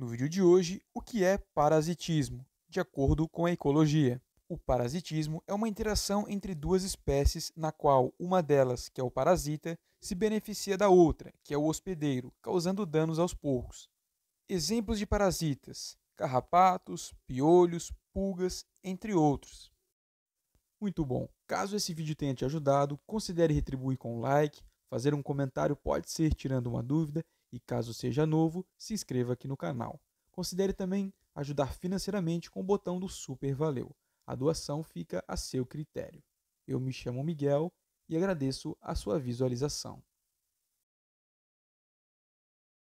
No vídeo de hoje, o que é parasitismo, de acordo com a ecologia? O parasitismo é uma interação entre duas espécies na qual uma delas, que é o parasita, se beneficia da outra, que é o hospedeiro, causando danos aos porcos. Exemplos de parasitas: carrapatos, piolhos, pulgas, entre outros. Muito bom! Caso esse vídeo tenha te ajudado, considere retribuir com um like, fazer um comentário pode ser tirando uma dúvida e caso seja novo, se inscreva aqui no canal. Considere também ajudar financeiramente com o botão do Super Valeu. A doação fica a seu critério. Eu me chamo Miguel e agradeço a sua visualização.